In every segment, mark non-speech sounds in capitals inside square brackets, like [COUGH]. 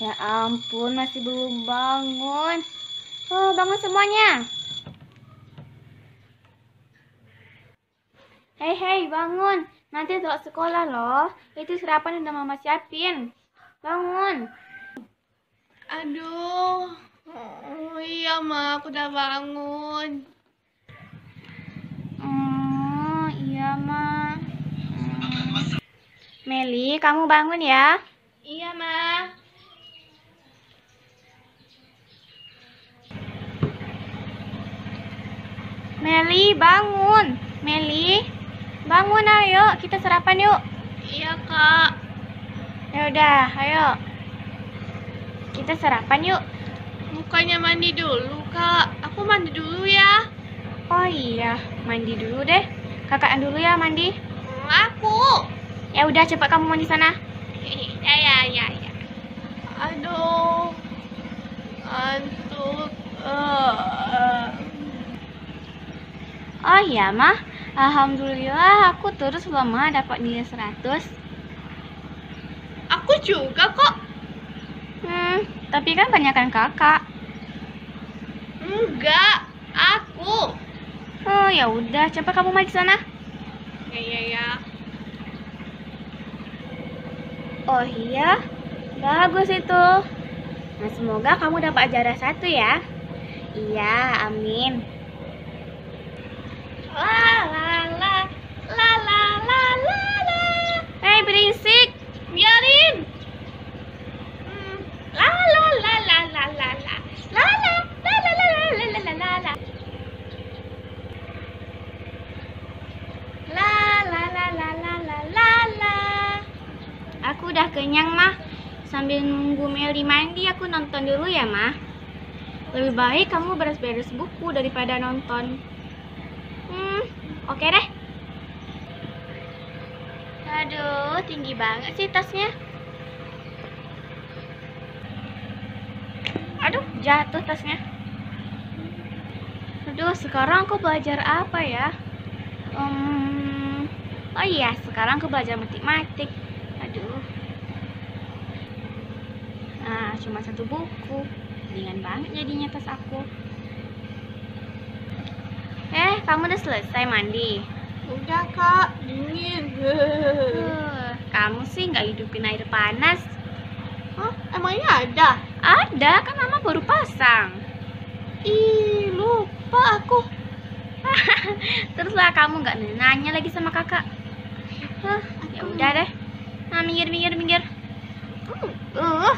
Ya ampun, masih belum bangun. Oh, bangun semuanya. Hei, hei, bangun. Nanti telat sekolah loh. Itu sarapan udah mama siapin. Bangun. Aduh. Oh, iya, Ma. Aku udah bangun. Oh, iya, Ma. Meli, kamu bangun ya? Iya, Ma. Meli bangun Meli bangun ayo kita sarapan yuk iya kak ya udah ayo kita sarapan yuk bukannya mandi dulu kak aku mandi dulu ya oh iya mandi dulu deh kakak dulu ya mandi hmm, aku ya udah cepat kamu mandi sana ya ya ya ya aduh antuk uh, uh. Oh iya mah, alhamdulillah aku terus lama dapat nilai 100. Aku juga kok. Hmm, tapi kan banyakkan kakak. Enggak, aku. Oh ya udah, cepat kamu maju sana. Ya ya ya. Oh iya, bagus itu. Nah, semoga kamu dapat jarak satu ya. Iya, amin. la la la la la la la la la la la la la la la la la la la aku udah kenyang mah sambil nunggu Meli mandi aku nonton dulu ya mah lebih baik kamu beres-beres buku daripada nonton hmm oke okay deh aduh tinggi banget sih tasnya aduh jatuh tasnya aduh sekarang aku belajar apa ya um, oh iya sekarang aku belajar matematik aduh nah cuma satu buku dengan banget jadinya tas aku eh kamu udah selesai mandi udah kak dingin kamu sih nggak hidupin air panas Hah? emangnya ada ada, kan mama baru pasang. Ih, lupa aku. [LAUGHS] Teruslah kamu nggak nanya lagi sama kakak. Hah, ya udah deh. Nah, minggir, minggir, minggir. Uh.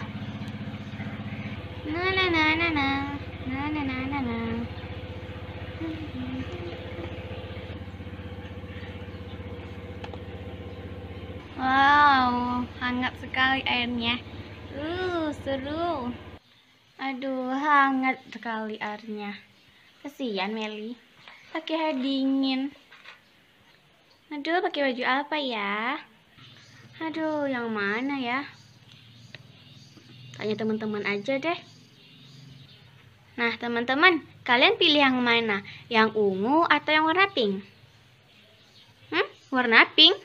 Na na na na na. Na na na na na. Wow, hangat sekali airnya. Uh, seru. Aduh, hangat sekali airnya. Kesian Meli. Pakai hair dingin. Aduh, pakai baju apa ya? Aduh, yang mana ya? Tanya teman-teman aja deh. Nah, teman-teman, kalian pilih yang mana? Yang ungu atau yang warna pink? Hmm? Warna pink?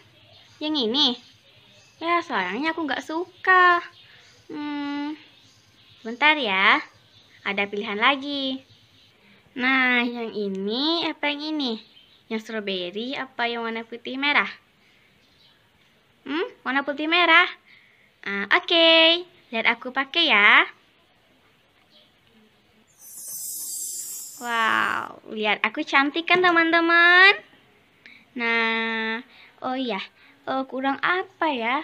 Yang ini? Ya, sayangnya aku nggak suka. Hmm, bentar ya. Ada pilihan lagi. Nah, yang ini apa yang ini? Yang strawberry apa yang warna putih merah? Hmm, warna putih merah. Uh, Oke, okay. lihat aku pakai ya. Wow, lihat aku cantik kan teman-teman? Nah, oh iya, oh, kurang apa ya?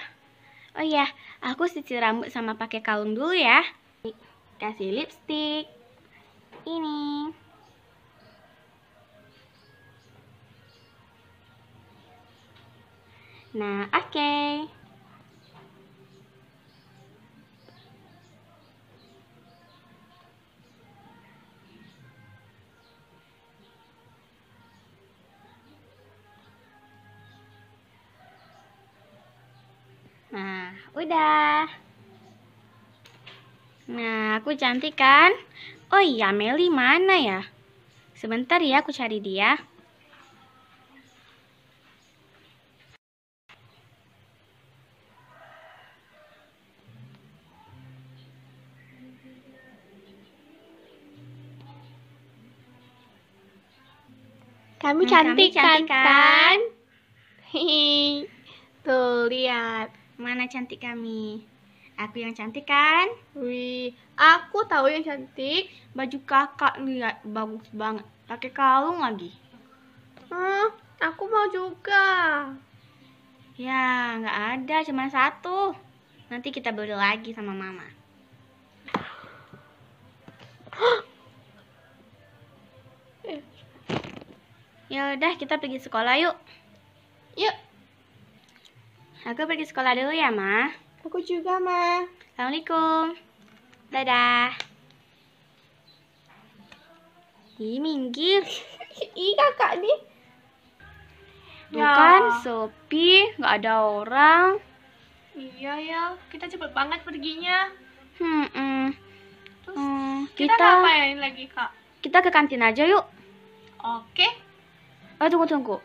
Oh iya, Aku sisir rambut sama pakai kalung dulu ya. Kasih lipstick. Ini. Nah, oke. Okay. Nah, udah. Nah, aku cantik kan? Oh iya, Meli mana ya? Sebentar ya, aku cari dia. Kamu nah, cantik, kami cantik kan? kan? [LAUGHS] Tuh, lihat. Mana cantik kami? Aku yang cantik kan? Wih, aku tahu yang cantik. Baju kakak lihat ya, bagus banget. Pakai kalung lagi. Hmm, aku mau juga. Ya, nggak ada, cuma satu. Nanti kita beli lagi sama mama. [GASPS] Ya udah, kita pergi sekolah yuk. Yuk. Aku pergi sekolah dulu ya, Ma. Aku juga, Ma. Assalamualaikum. Dadah. Ih, minggir. [LAUGHS] Ih, kakak nih. Ya. Bukan, sepi, nggak ada orang. Iya ya, kita cepet banget perginya. Hmm, hmm. Terus hmm, kita, kita ngapain lagi kak? Kita ke kantin aja yuk. Oke. Okay. Oh tunggu tunggu.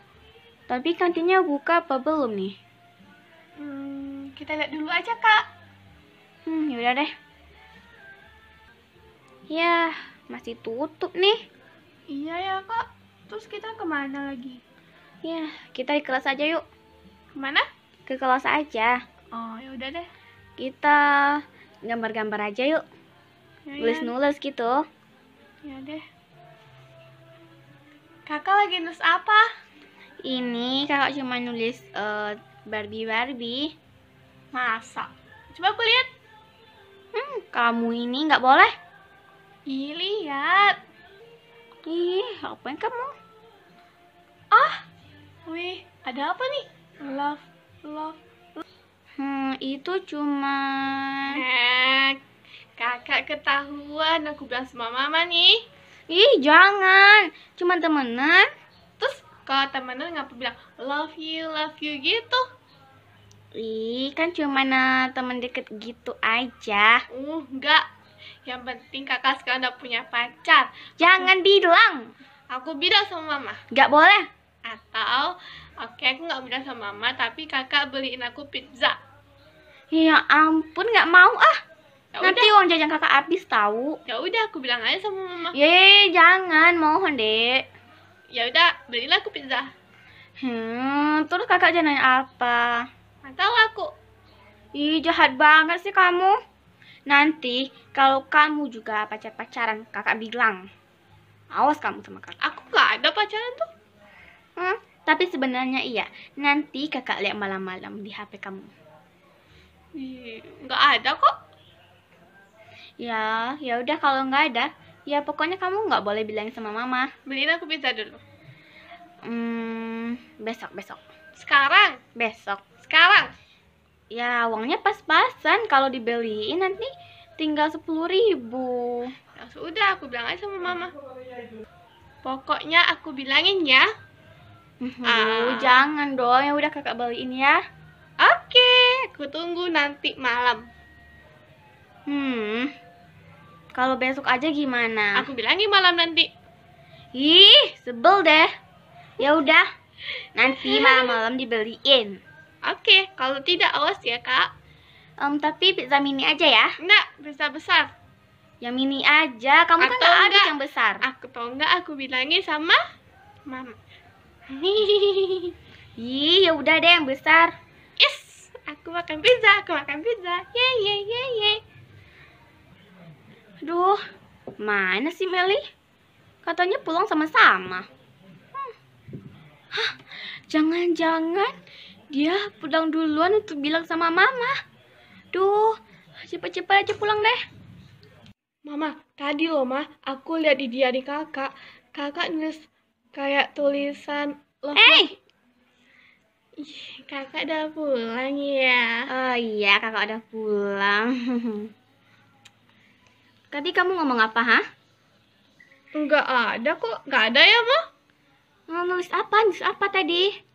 Tapi kantinnya buka apa belum nih? kita lihat dulu aja kak hmm yaudah deh ya masih tutup nih iya ya kak terus kita kemana lagi ya kita di kelas aja yuk kemana ke kelas aja oh yaudah deh kita gambar-gambar aja yuk nulis-nulis ya, ya. gitu ya deh kakak lagi nulis apa ini kakak cuma nulis uh, eh, Barbie Barbie Masa? Coba aku lihat. Hmm, kamu ini nggak boleh. Ih, lihat. Ih, apa yang kamu? Ah, wih, ada apa nih? Love, love, love. Hmm, itu cuma... Eh, kakak ketahuan, aku bilang sama mama nih. Ih, jangan. Cuma temenan. Terus kalau temenan ngapa bilang love you, love you gitu? Ih, kan cuma eh, teman deket gitu aja. Uh, enggak. Yang penting kakak sekarang udah punya pacar. Jangan aku, bilang. Aku bilang sama mama. Enggak boleh. Atau, oke okay, aku nggak bilang sama mama, tapi kakak beliin aku pizza. Ya ampun, enggak mau ah. Ya Nanti udah. uang jajan kakak habis tahu. Ya udah, aku bilang aja sama mama. Ye, jangan, mohon deh. Ya udah, belilah aku pizza. Hmm, terus kakak jangan apa? Nggak tahu aku. Ih, jahat banget sih kamu. Nanti kalau kamu juga pacar-pacaran, kakak bilang. Awas kamu sama kakak. Aku gak ada pacaran tuh. Hmm? Tapi sebenarnya iya. Nanti kakak lihat malam-malam di HP kamu. nggak ada kok. Ya, ya udah kalau nggak ada, ya pokoknya kamu nggak boleh bilang sama mama. Beliin aku pizza dulu. Hmm, besok besok. Sekarang? Besok sekarang ya uangnya pas-pasan kalau dibeliin nanti tinggal sepuluh ribu ya, sudah aku bilang aja sama mama pokoknya aku bilangin ya uh, jangan dong ya udah kakak beliin ya oke okay, aku tunggu nanti malam hmm kalau besok aja gimana aku bilangin malam nanti ih sebel deh ya udah nanti malam malam dibeliin Oke, okay, kalau tidak awas ya kak. Um, tapi pizza mini aja ya? Enggak, pizza besar. Yang mini aja, kamu kan atau kan gak ada yang besar. Aku tau enggak, aku bilangin sama mama. [LAUGHS] Ih, ya udah deh yang besar. Yes, aku makan pizza, aku makan pizza. Ye ye ye ye. Aduh, mana sih Meli? Katanya pulang sama-sama. Hmm. Hah, jangan-jangan dia pulang duluan untuk bilang sama mama. Duh, cepat-cepat aja pulang deh. Mama, tadi loh ma, aku lihat di dia di kakak. Kakak nulis kayak tulisan loh eh! Hey! Ih, kakak udah pulang ya? Oh iya, kakak udah pulang. [LAUGHS] tadi kamu ngomong apa, ha? Enggak ada kok, enggak ada ya, Ma? Nulis apa? Nulis apa tadi?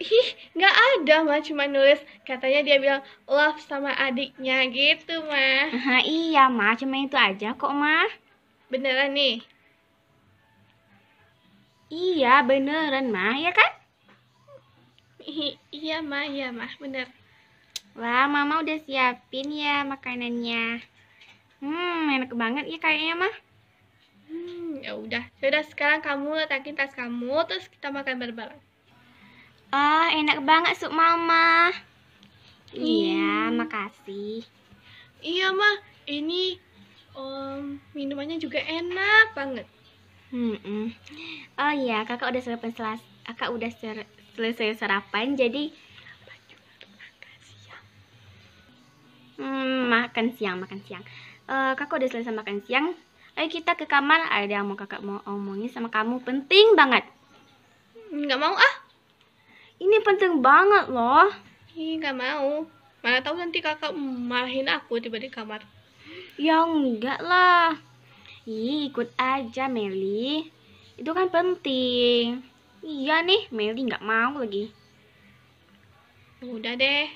ih nggak ada mah cuma nulis katanya dia bilang love sama adiknya gitu mah uh, iya mah cuma itu aja kok mah beneran nih iya beneran mah ya kan iya mah iya mah bener wah mama udah siapin ya makanannya hmm enak banget ya kayaknya mah hmm ya udah sudah ya sekarang kamu letakin tas kamu terus kita makan bareng-bareng Oh, enak banget sup mama. Iya, hmm. makasih. Iya, Ma. Ini um, minumannya juga enak banget. Hmm. -mm. Oh iya, Kakak udah sarapan selas Kakak udah ser selesai sarapan, jadi hmm, makan siang. makan siang, makan siang. Uh, eh, kakak udah selesai makan siang. Ayo kita ke kamar, ada yang mau kakak mau omongin sama kamu penting banget. Nggak mau ah. Ini penting banget loh. Ih, nggak mau. Mana tahu nanti kakak marahin aku tiba di kamar. Ya enggak lah. Ih, ikut aja Meli. Itu kan penting. Iya nih, Meli nggak mau lagi. Udah deh.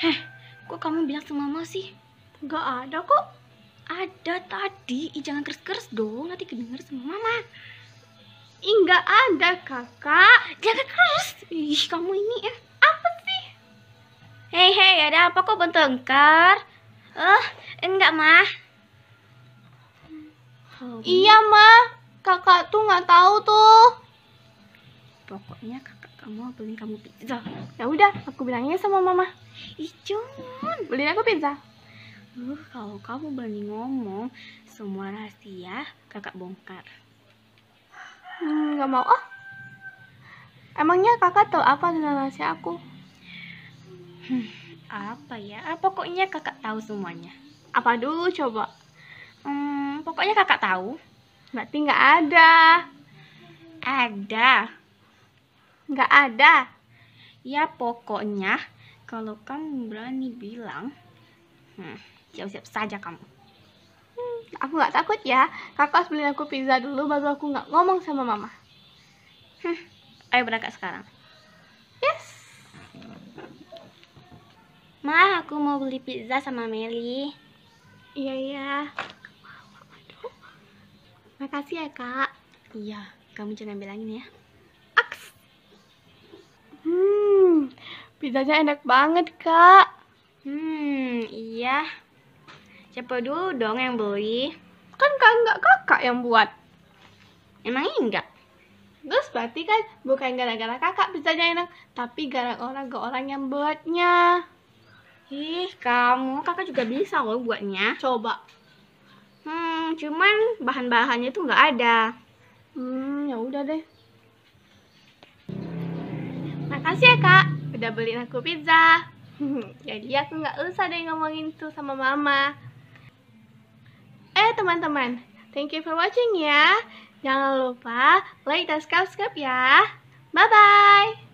Heh, kok kamu bilang sama mama sih? Nggak ada kok. Ada tadi, Ih, jangan keras-keras dong, nanti kedenger sama mama. Ih, nggak ada, kakak. Jangan keras. Ih, kamu ini ya. Apa sih? Hei, hei, ada apa kok bertengkar? Eh, uh, enggak, mah. Hmm. Iya, mah. Kakak tuh nggak tahu tuh. Pokoknya kakak kamu beliin kamu pizza. Ya udah, aku bilangnya sama mama. Ih, cuman. Beliin aku pizza. Uh, kalau kamu berani ngomong, semua rahasia kakak bongkar. Hmm, nggak mau oh emangnya kakak tahu apa tentang rahasia aku hmm, apa ya ah, pokoknya kakak tahu semuanya apa dulu coba hmm, pokoknya kakak tahu berarti nggak ada ada nggak ada ya pokoknya kalau kamu berani bilang hmm, siap-siap saja kamu hmm, aku nggak takut ya kakak harus beliin aku pizza dulu baru aku nggak ngomong sama mama hmm, ayo berangkat sekarang yes ma aku mau beli pizza sama Meli iya iya makasih ya kak iya kamu jangan bilangin ya aks hmm pizzanya enak banget kak hmm iya Siapa dulu dong yang beli? Kan nggak kakak yang buat. Emangnya enggak? Terus berarti kan bukan gara-gara kakak bisa enak, tapi gara-gara orang yang buatnya. Ih, kamu kakak juga bisa loh buatnya. Coba. Hmm, cuman bahan-bahannya tuh nggak ada. Hmm, ya udah deh. Makasih ya kak, udah beliin aku pizza. [LAUGHS] Jadi aku nggak usah deh ngomongin tuh sama mama eh teman-teman, thank you for watching ya. Jangan lupa like dan subscribe ya. Bye-bye.